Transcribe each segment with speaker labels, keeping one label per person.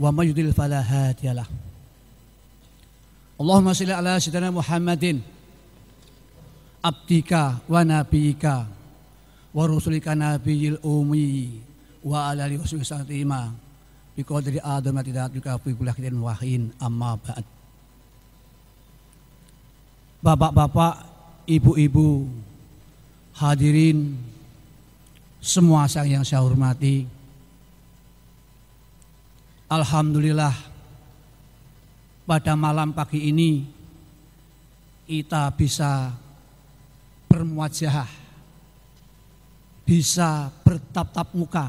Speaker 1: wa may yudlil fala hadiyalah. Allahumma shalli ala sayyidina Muhammadin abdika wa nabiyika wa rusulika nabiyil ummi wa ala alihi wasallam satima bi qadri adam tidak juga ibu lahirin wahin amma baat Bapak-bapak, ibu-ibu, hadirin semua sang yang saya hormati, Alhamdulillah pada malam pagi ini kita bisa bermuajah, bisa bertatap muka.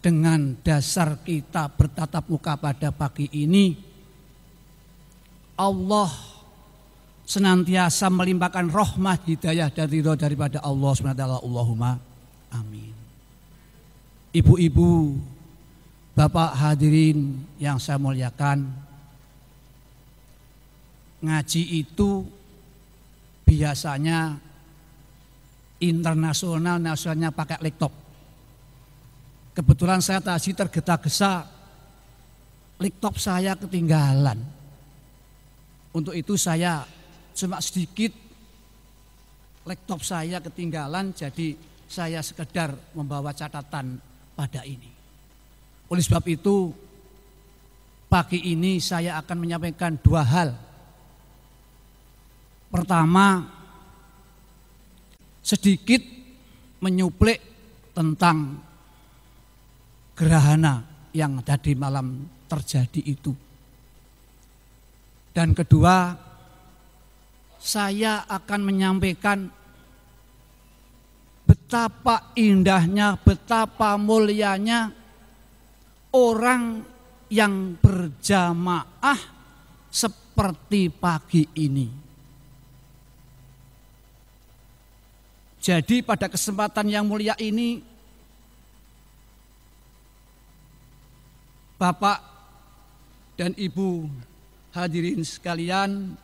Speaker 1: Dengan dasar kita bertatap muka pada pagi ini, Allah senantiasa melimpahkan rahmat, hidayah dan ridho daripada Allah SWT. Allahumma amin. Ibu-ibu Bapak hadirin yang saya muliakan, ngaji itu biasanya internasional, nasionalnya pakai laptop. Kebetulan saya tadi tergesa-gesa, laptop saya ketinggalan. Untuk itu saya cuma sedikit laptop saya ketinggalan, jadi saya sekedar membawa catatan pada ini. Oleh sebab itu pagi ini saya akan menyampaikan dua hal. Pertama, sedikit menyuplik tentang gerhana yang tadi malam terjadi itu. Dan kedua, saya akan menyampaikan betapa indahnya, betapa mulianya orang yang berjamaah seperti pagi ini. Jadi pada kesempatan yang mulia ini Bapak dan Ibu hadirin sekalian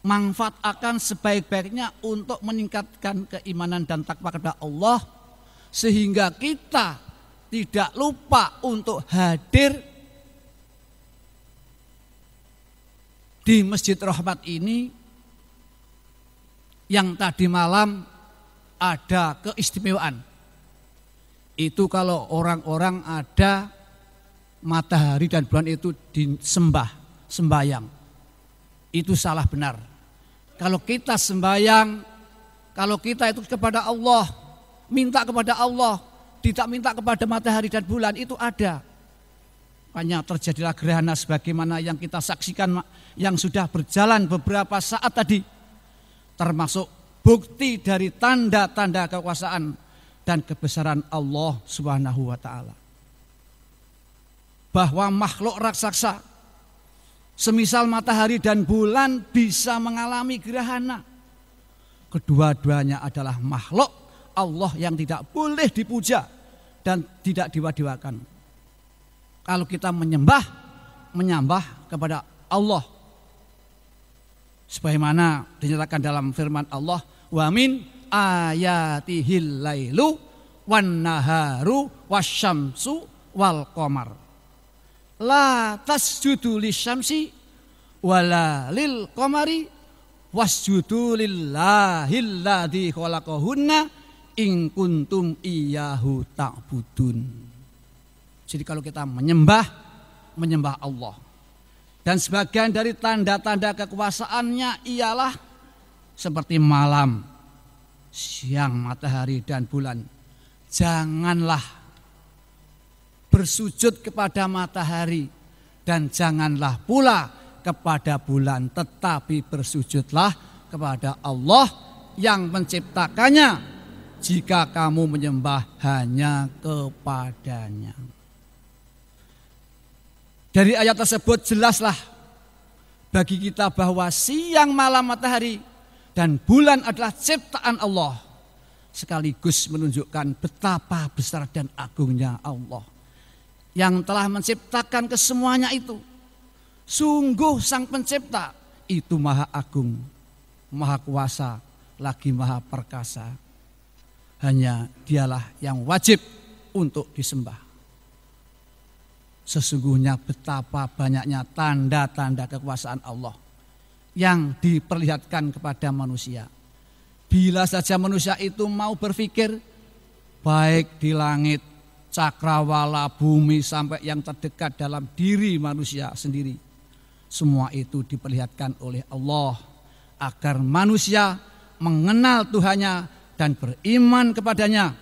Speaker 1: manfaat akan sebaik-baiknya untuk meningkatkan keimanan dan takwa kepada Allah sehingga kita tidak lupa untuk hadir di Masjid Rahmat ini yang tadi malam ada keistimewaan. Itu kalau orang-orang ada matahari dan bulan itu disembah, sembayang. Itu salah benar. Kalau kita sembayang, kalau kita itu kepada Allah, minta kepada Allah, tidak minta kepada matahari dan bulan itu ada. Hanya terjadilah gerhana sebagaimana yang kita saksikan yang sudah berjalan beberapa saat tadi. Termasuk bukti dari tanda-tanda kekuasaan dan kebesaran Allah Subhanahu wa taala. Bahwa makhluk raksasa semisal matahari dan bulan bisa mengalami gerhana. Kedua-duanya adalah makhluk Allah yang tidak boleh dipuja dan tidak diwadiwakan. Kalau kita menyembah, menyembah kepada Allah. Sebagaimana dinyatakan dalam firman Allah, wa min ayatihil lailu wan naharu wasyamsu wal qamar. La tasjudu lisyamsi wala lil qamari wasjudu lillahilladzi khalaqahunna ing kuntum iyahu ta'budun. Jadi kalau kita menyembah, menyembah Allah. Dan sebagian dari tanda-tanda kekuasaannya ialah seperti malam, siang, matahari, dan bulan. Janganlah bersujud kepada matahari dan janganlah pula kepada bulan, tetapi bersujudlah kepada Allah yang menciptakannya jika kamu menyembah hanya kepadanya. Dari ayat tersebut jelaslah bagi kita bahwa siang malam matahari dan bulan adalah ciptaan Allah. Sekaligus menunjukkan betapa besar dan agungnya Allah. Yang telah menciptakan kesemuanya itu. Sungguh sang pencipta itu maha agung, maha kuasa, lagi maha perkasa hanya dialah yang wajib untuk disembah. Sesungguhnya betapa banyaknya tanda-tanda kekuasaan Allah yang diperlihatkan kepada manusia. Bila saja manusia itu mau berpikir baik di langit, cakrawala, bumi sampai yang terdekat dalam diri manusia sendiri. Semua itu diperlihatkan oleh Allah agar manusia mengenal Tuhannya dan beriman kepadanya.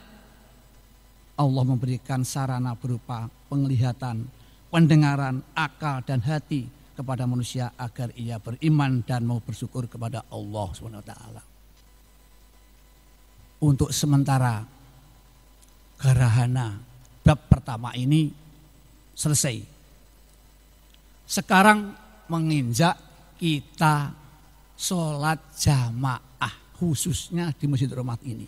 Speaker 1: Allah memberikan sarana berupa penglihatan, pendengaran, akal dan hati kepada manusia agar ia beriman dan mau bersyukur kepada Allah Swt. Untuk sementara gerhana bab pertama ini selesai. Sekarang menginjak kita sholat jamaah khususnya di Masjid Rahmat ini.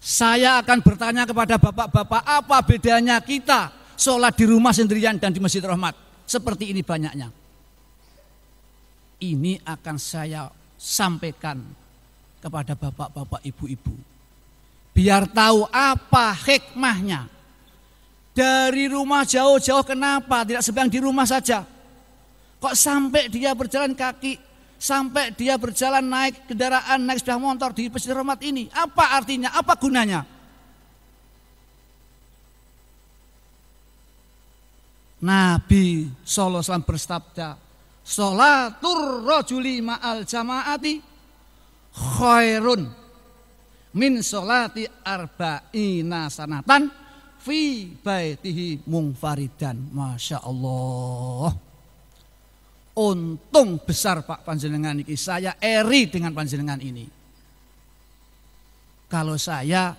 Speaker 1: Saya akan bertanya kepada bapak-bapak apa bedanya kita sholat di rumah sendirian dan di Masjid Rahmat. Seperti ini banyaknya. Ini akan saya sampaikan kepada bapak-bapak ibu-ibu. Biar tahu apa hikmahnya. Dari rumah jauh-jauh kenapa tidak sebang di rumah saja. Kok sampai dia berjalan kaki sampai dia berjalan naik kendaraan, naik sepeda motor di pesisir rahmat ini. Apa artinya? Apa gunanya? Nabi Sallallahu Alaihi bersabda, Salatur rojuli ma'al jama'ati khairun min solati arba'ina sanatan fi baitihi mungfaridan. Masya Allah untung besar Pak Panjenengan ini. Saya eri dengan Panjenengan ini. Kalau saya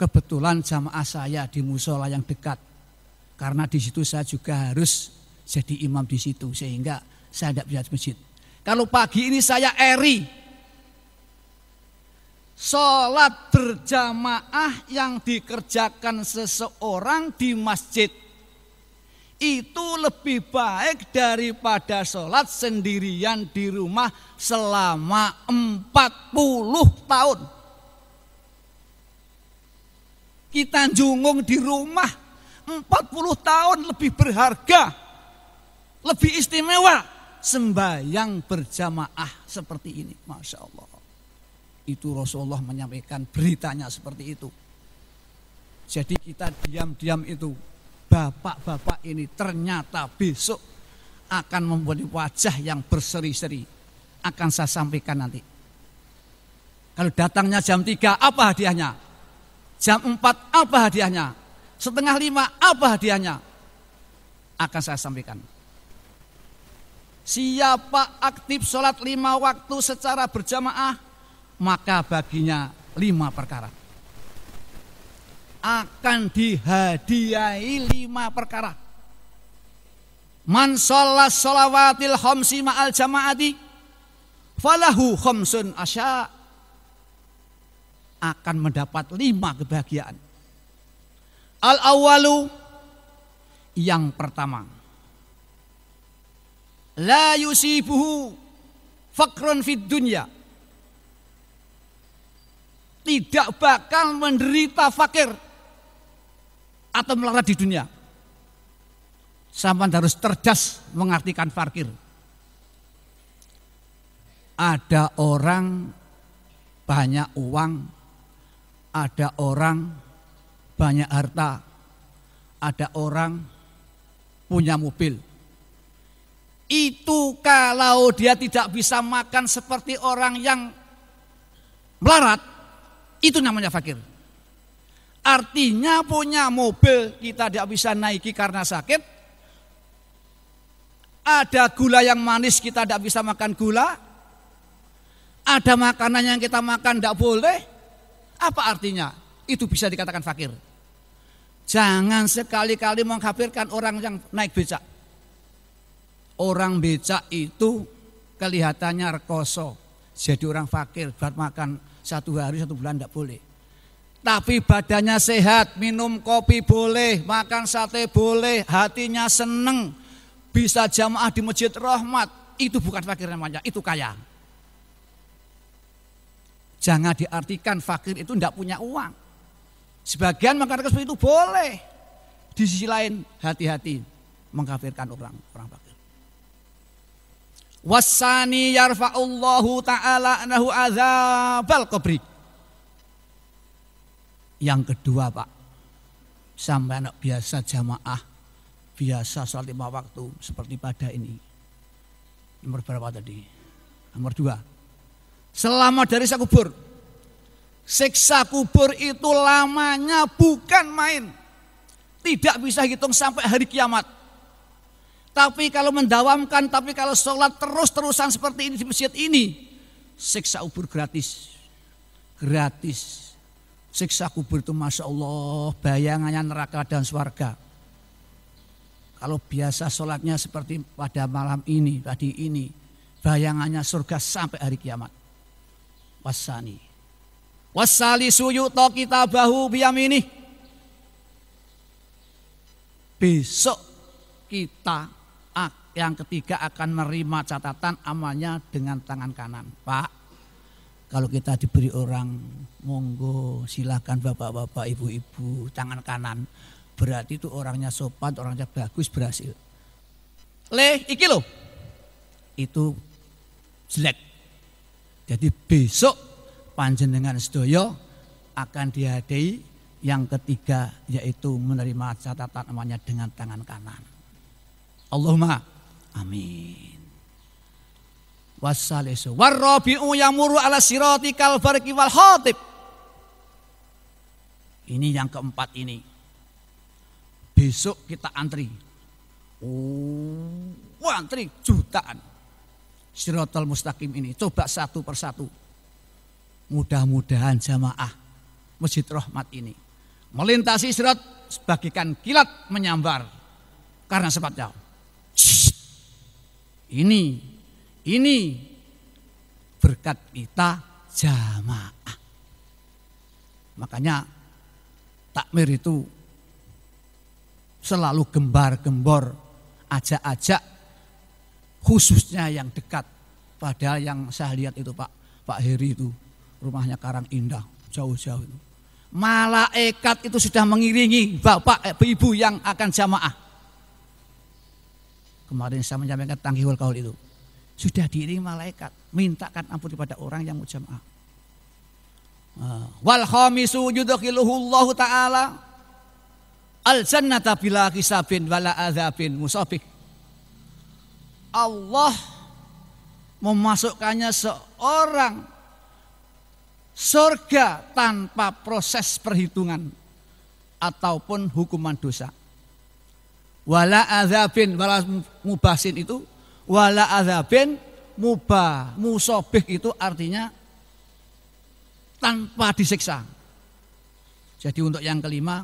Speaker 1: kebetulan jamaah saya di musola yang dekat. Karena di situ saya juga harus jadi imam di situ sehingga saya tidak bisa masjid. Kalau pagi ini saya eri Sholat berjamaah yang dikerjakan seseorang di masjid itu lebih baik daripada sholat sendirian di rumah selama 40 tahun. Kita jungung di rumah 40 tahun lebih berharga, lebih istimewa sembahyang berjamaah seperti ini. Masya Allah. Itu Rasulullah menyampaikan beritanya seperti itu. Jadi kita diam-diam itu bapak-bapak ini ternyata besok akan membuat wajah yang berseri-seri. Akan saya sampaikan nanti. Kalau datangnya jam 3 apa hadiahnya? Jam 4 apa hadiahnya? Setengah 5 apa hadiahnya? Akan saya sampaikan. Siapa aktif sholat lima waktu secara berjamaah, maka baginya lima perkara akan dihadiahi lima perkara. Man sholat sholawatil khomsi ma'al jamaati falahu khomsun asya akan mendapat lima kebahagiaan. Al awalu yang pertama. La yusibuhu fakrun fid dunya tidak bakal menderita fakir atau melarat di dunia. Sampan harus terjas mengartikan fakir. Ada orang banyak uang, ada orang banyak harta, ada orang punya mobil. Itu kalau dia tidak bisa makan seperti orang yang melarat, itu namanya fakir. Artinya punya mobil kita tidak bisa naiki karena sakit. Ada gula yang manis kita tidak bisa makan gula. Ada makanan yang kita makan tidak boleh. Apa artinya? Itu bisa dikatakan fakir. Jangan sekali-kali mengkafirkan orang yang naik becak. Orang becak itu kelihatannya rekoso. Jadi orang fakir buat makan satu hari satu bulan tidak boleh tapi badannya sehat, minum kopi boleh, makan sate boleh, hatinya seneng, bisa jamaah di masjid rahmat, itu bukan fakir namanya, itu kaya. Jangan diartikan fakir itu tidak punya uang. Sebagian mengatakan seperti itu boleh. Di sisi lain hati-hati mengkafirkan orang orang fakir. Wasani yarfa'ullahu ta'ala anahu azabal kubrik. Yang kedua Pak, sampai anak biasa jamaah, biasa sholat lima waktu seperti pada ini. Nomor berapa tadi? Nomor dua. selama dari sakubur. Siksa kubur itu lamanya bukan main. Tidak bisa hitung sampai hari kiamat. Tapi kalau mendawamkan, tapi kalau sholat terus-terusan seperti ini di masjid ini, siksa kubur gratis. Gratis siksa kubur itu Masya Allah bayangannya neraka dan swarga. Kalau biasa sholatnya seperti pada malam ini, tadi ini, bayangannya surga sampai hari kiamat. Wasani. Wasali suyuto kita bahu biam ini. Besok kita yang ketiga akan menerima catatan amalnya dengan tangan kanan. Pak, kalau kita diberi orang, monggo silahkan bapak-bapak, ibu-ibu, tangan kanan. Berarti itu orangnya sopan, orangnya bagus, berhasil. Le, iki loh. Itu jelek. Jadi besok panjenengan sedoyo akan dihadiri yang ketiga yaitu menerima catatan namanya dengan tangan kanan. Allahumma amin wasalisu warabi'u yamuru ala siroti wal ini yang keempat ini besok kita antri oh antri jutaan Sirotol mustaqim ini coba satu persatu mudah-mudahan jamaah masjid rahmat ini melintasi sirot sebagikan kilat menyambar karena sebab ini ini berkat kita jamaah. Makanya takmir itu selalu gembar-gembor, ajak-ajak khususnya yang dekat. Padahal yang saya lihat itu Pak Pak Heri itu rumahnya Karang Indah, jauh-jauh itu. Malaikat itu sudah mengiringi bapak eh, ibu yang akan jamaah. Kemarin saya menyampaikan tangkihul kaul itu sudah diri malaikat. Mintakan ampun kepada orang yang mujamaah. Eh, wal khamisu yudkhiluhullahu ta'ala al jannata bila kisabin wala azabin musafik Allah memasukkannya seorang surga tanpa proses perhitungan ataupun hukuman dosa. Wala azabin, wala mubasin itu Wala azabin muba. Musobih itu artinya tanpa disiksa. Jadi untuk yang kelima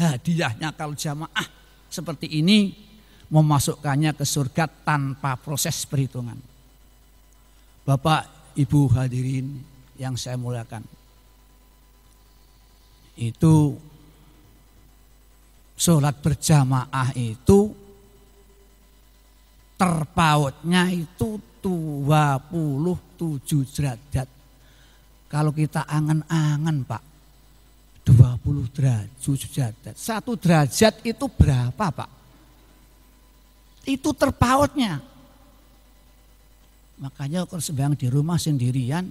Speaker 1: hadiahnya kalau jamaah seperti ini memasukkannya ke surga tanpa proses perhitungan. Bapak, Ibu hadirin yang saya muliakan. Itu sholat berjamaah itu terpautnya itu 27 derajat. Kalau kita angan-angan Pak, 20 derajat, derajat. Satu derajat itu berapa Pak? Itu terpautnya. Makanya kalau sebang di rumah sendirian,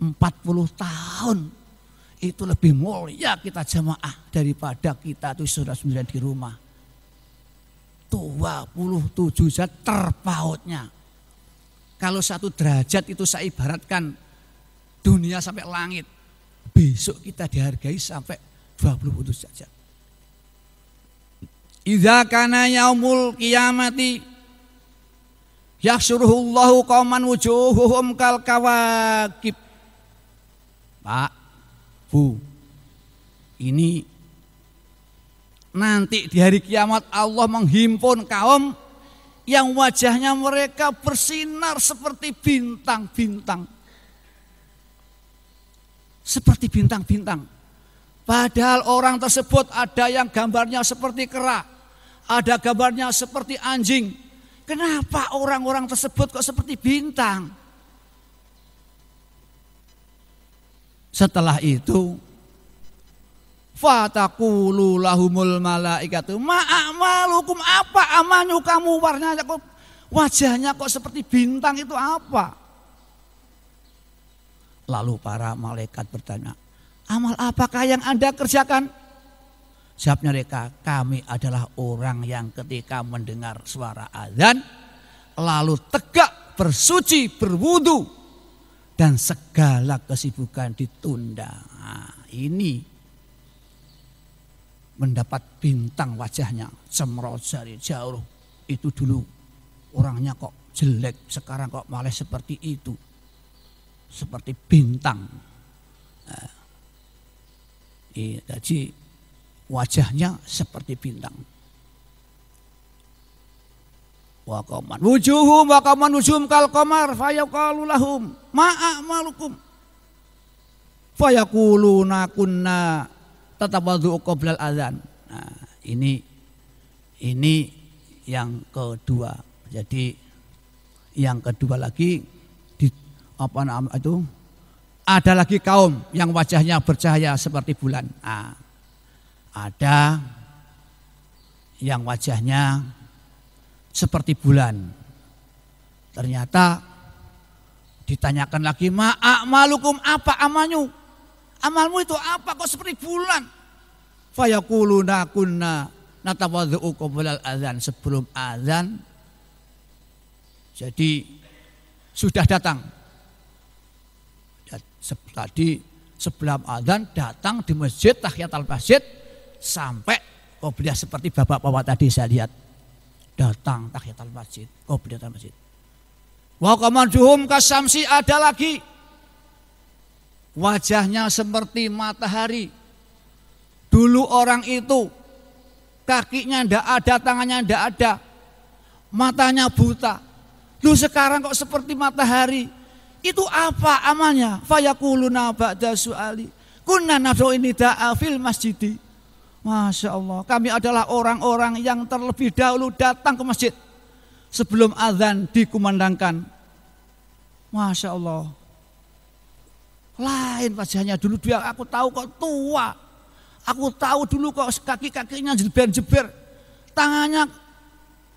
Speaker 1: 40 tahun itu lebih mulia kita jemaah daripada kita itu sudah sendirian di rumah. 27 zat terpautnya. Kalau satu derajat itu saya ibaratkan dunia sampai langit. Besok kita dihargai sampai 27 derajat. Iza kana yaumul kiamati yahsyuruhullahu qauman wujuhuhum kal kawakib. Pak, Bu, ini Nanti di hari kiamat Allah menghimpun kaum yang wajahnya mereka bersinar seperti bintang-bintang. Seperti bintang-bintang. Padahal orang tersebut ada yang gambarnya seperti kera, ada gambarnya seperti anjing. Kenapa orang-orang tersebut kok seperti bintang? Setelah itu Fatakulu lahumul malaikatu ma'amalukum apa amanyu kamu warnanya kok wajahnya kok seperti bintang itu apa? Lalu para malaikat bertanya, amal apakah yang Anda kerjakan? Jawab mereka, kami adalah orang yang ketika mendengar suara azan lalu tegak bersuci berwudu dan segala kesibukan ditunda. Nah, ini mendapat bintang wajahnya semrawut dari jauh itu dulu orangnya kok jelek sekarang kok malah seperti itu seperti bintang nah, iya, jadi wajahnya seperti bintang wakaman wujuhum wakaman wujuhum kalkomar fayakalulahum maakmalukum lahum fayakuluna kunna Tetap qoblal azan. Nah, ini ini yang kedua. Jadi yang kedua lagi di apa namanya itu ada lagi kaum yang wajahnya bercahaya seperti bulan. Nah, ada yang wajahnya seperti bulan. Ternyata ditanyakan lagi ma'amalukum apa amanyu? Amalmu itu apa? Kok seperti bulan? Fayakuluna kunna natawadhu'u qabla azan sebelum azan. Jadi sudah datang. Tadi sebelum azan datang di masjid tahiyat al masjid sampai qobliyah seperti bapak-bapak tadi saya lihat datang tahiyat al masjid qobliyah al masjid wa qamadhum kasamsi ada lagi Wajahnya seperti matahari. Dulu orang itu kakinya ndak ada, tangannya ndak ada. Matanya buta. Lu sekarang kok seperti matahari? Itu apa amalnya? Fayakuluna ba'da su'ali. Kunna nadu ini da'afil masjidi. Masya Allah, kami adalah orang-orang yang terlebih dahulu datang ke masjid sebelum azan dikumandangkan. Masya Allah, lain wajahnya dulu dia aku tahu kok tua. Aku tahu dulu kok kaki-kakinya jeber-jeber. Tangannya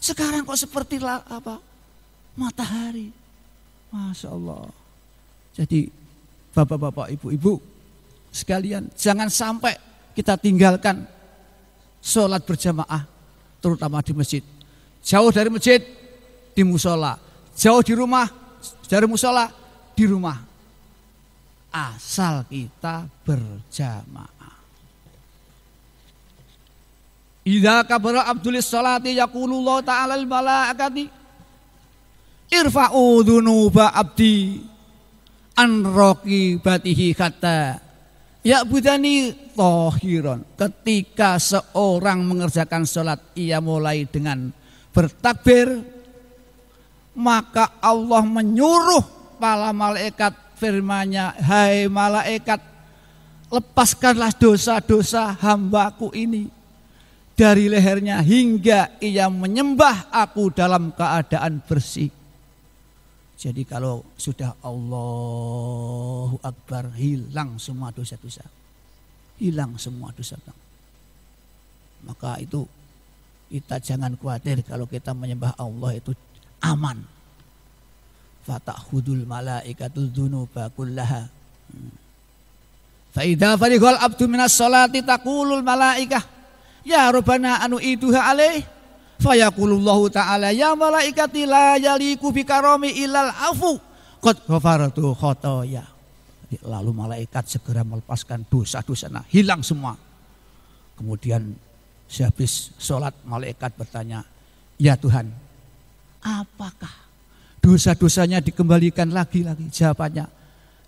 Speaker 1: sekarang kok seperti lah apa? Matahari. Masya Allah. Jadi bapak-bapak, ibu-ibu sekalian jangan sampai kita tinggalkan sholat berjamaah terutama di masjid. Jauh dari masjid di musola, jauh di rumah dari musola di rumah asal kita berjamaah. Idza kabara abdulis salati yaqulullah ta'ala al malaikati irfa'u dzunuba abdi an raqibatihi kata ya budani tohiron ketika seorang mengerjakan sholat ia mulai dengan bertakbir maka Allah menyuruh para malaikat firmanya, hai malaikat, lepaskanlah dosa-dosa hambaku ini dari lehernya hingga ia menyembah aku dalam keadaan bersih. Jadi kalau sudah Allahu Akbar hilang semua dosa-dosa. Hilang semua dosa. Maka itu kita jangan khawatir kalau kita menyembah Allah itu aman fatakhudul malaikatu dzunuba kullaha fa idza farighal abdu minas salati taqulul malaikah ya rabbana anu ituha alaih fayaqulullahu ta'ala ya malaikati la yaliku karomi ilal afu qad koto khotoya lalu malaikat segera melepaskan dosa-dosa nah hilang semua kemudian sehabis sholat malaikat bertanya ya Tuhan apakah dosa-dosanya dikembalikan lagi-lagi. Jawabannya,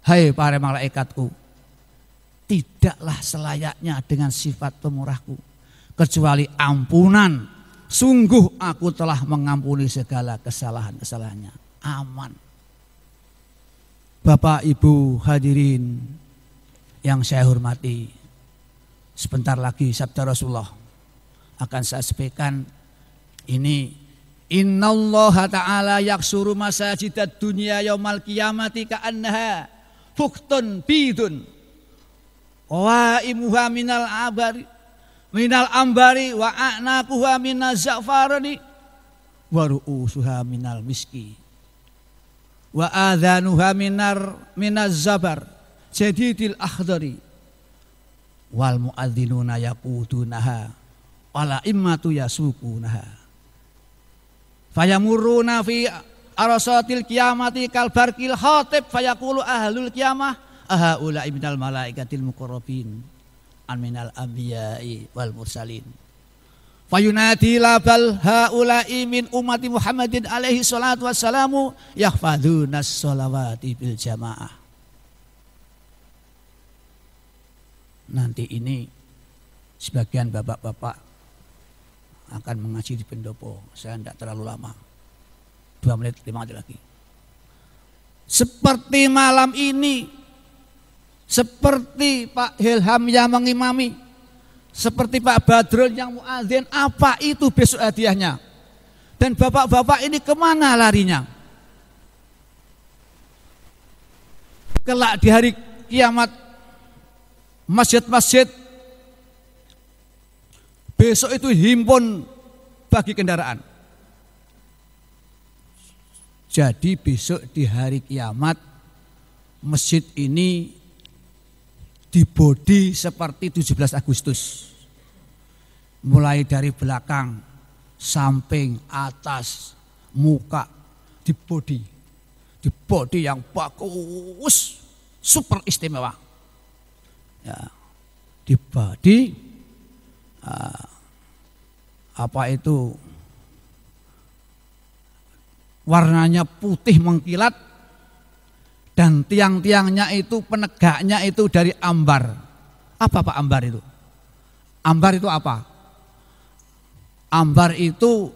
Speaker 1: hai para malaikatku, tidaklah selayaknya dengan sifat pemurahku. Kecuali ampunan, sungguh aku telah mengampuni segala kesalahan-kesalahannya. Aman. Bapak, Ibu, hadirin yang saya hormati. Sebentar lagi sabda Rasulullah akan saya sampaikan ini Allah ta'ala yaksuru masajidat Dunia yaumal kiamati ka'annaha fuktun bidun. Wa imuha minal abari minal ambari wa a'naquha minal zafarani wa ru'usuha minal miski wa adhanuha minar minaz zabar jadidil akhdari wal muadzinuna yakudunaha wala immatu yasukunaha Fayamuruna fi arasatil kiamati kalbarkil khatib fayakulu ahlul kiamah ahaula minal malaikatil mukorobin. aminal anbiya'i wal mursalin. Fayunadi labal haula'i min umati Muhammadin alaihi salatu wassalamu nas sholawati bil jamaah. Nanti ini sebagian bapak-bapak akan mengaji di pendopo. Saya tidak terlalu lama. Dua menit, lima menit lagi. Seperti malam ini, seperti Pak Hilham yang mengimami, seperti Pak Badrul yang muadzin, apa itu besok hadiahnya? Dan bapak-bapak ini kemana larinya? Kelak di hari kiamat, masjid-masjid Besok itu himpun bagi kendaraan. Jadi besok di hari kiamat masjid ini dibodi seperti 17 Agustus. Mulai dari belakang, samping, atas, muka, dibodi. Dibodi yang bagus, super istimewa. Ya, dibodi Ah, apa itu warnanya putih mengkilat dan tiang-tiangnya itu penegaknya itu dari ambar. Apa Pak ambar itu? Ambar itu apa? Ambar itu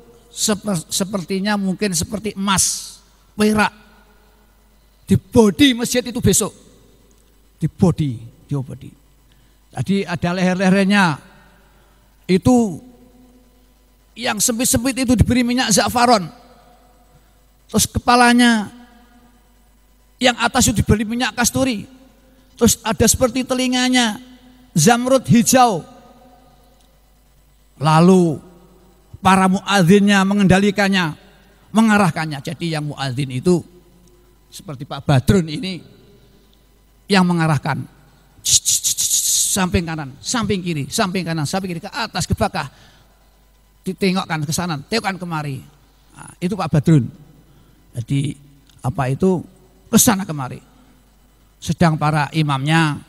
Speaker 1: sepertinya mungkin seperti emas, perak. Di body masjid itu besok. Di body di body Tadi ada leher-lehernya itu yang sempit-sempit itu diberi minyak zafaron. Terus kepalanya yang atas itu diberi minyak kasturi. Terus ada seperti telinganya zamrud hijau. Lalu para muadzinnya mengendalikannya, mengarahkannya. Jadi yang muadzin itu seperti Pak Badrun ini yang mengarahkan samping kanan, samping kiri, samping kanan, samping kiri, ke atas, ke bawah, Ditengokkan ke sana, tengokkan kemari. Nah, itu Pak Badrun. Jadi apa itu ke sana kemari. Sedang para imamnya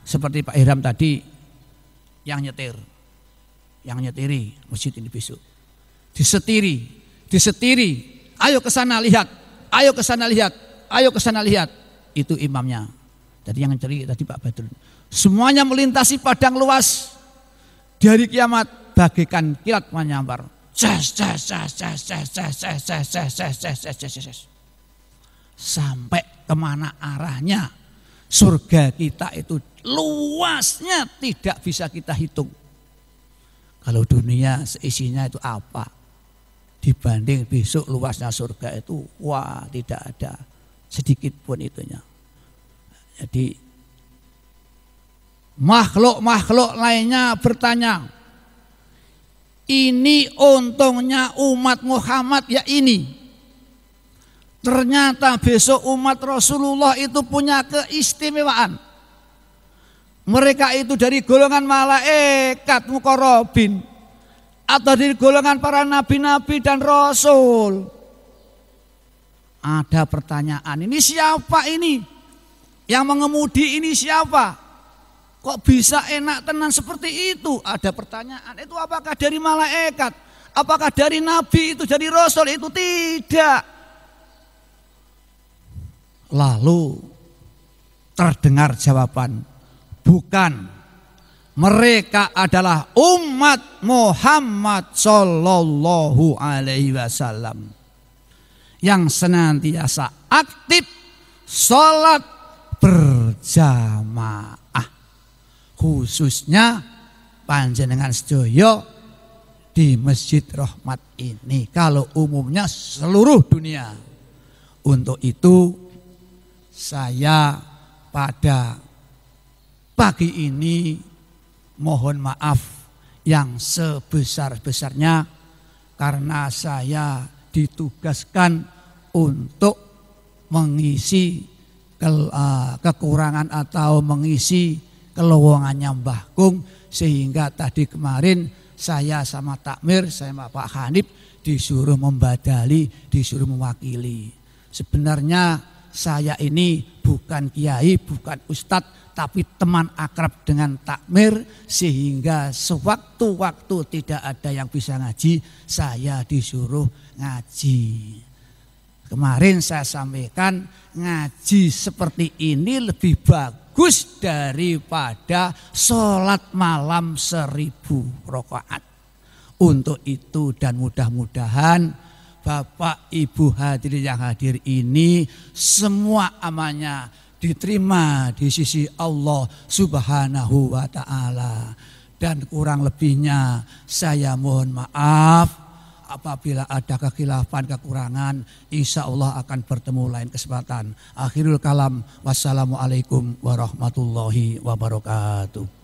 Speaker 1: seperti Pak Hiram tadi yang nyetir, yang nyetiri masjid ini besok. Disetiri, disetiri. Ayo ke sana lihat, ayo ke sana lihat, ayo ke sana lihat. Itu imamnya. jadi yang ceri tadi Pak Badrun Semuanya melintasi padang luas. dari kiamat bagaikan kilat menyambar. Sampai kemana arahnya surga kita itu luasnya tidak bisa kita hitung. Kalau dunia seisinya itu apa? Dibanding besok luasnya surga itu, wah tidak ada sedikit pun itunya. Jadi Makhluk-makhluk lainnya bertanya, ini untungnya umat Muhammad ya ini. Ternyata besok umat Rasulullah itu punya keistimewaan. Mereka itu dari golongan malaikat mukorobin. Atau dari golongan para nabi-nabi dan rasul. Ada pertanyaan, ini siapa ini? Yang mengemudi ini siapa? Kok bisa enak tenan seperti itu? Ada pertanyaan, itu apakah dari malaikat? Apakah dari nabi itu, dari rasul itu? Tidak. Lalu terdengar jawaban, bukan. Mereka adalah umat Muhammad Sallallahu Alaihi Wasallam yang senantiasa aktif sholat berjamaah khususnya panjenengan sedoyo di Masjid Rahmat ini. Kalau umumnya seluruh dunia. Untuk itu saya pada pagi ini mohon maaf yang sebesar-besarnya karena saya ditugaskan untuk mengisi eh, kekurangan atau mengisi kelowongannya mbah kung sehingga tadi kemarin saya sama takmir saya sama Pak Hanif disuruh membadali disuruh mewakili sebenarnya saya ini bukan kiai bukan ustadz tapi teman akrab dengan takmir sehingga sewaktu-waktu tidak ada yang bisa ngaji saya disuruh ngaji kemarin saya sampaikan ngaji seperti ini lebih bagus bagus daripada sholat malam seribu rokaat. Untuk itu dan mudah-mudahan Bapak Ibu hadir yang hadir ini semua amannya diterima di sisi Allah Subhanahu wa taala. Dan kurang lebihnya saya mohon maaf apabila ada kekhilafan, kekurangan, insya Allah akan bertemu lain kesempatan. Akhirul kalam, wassalamualaikum warahmatullahi wabarakatuh.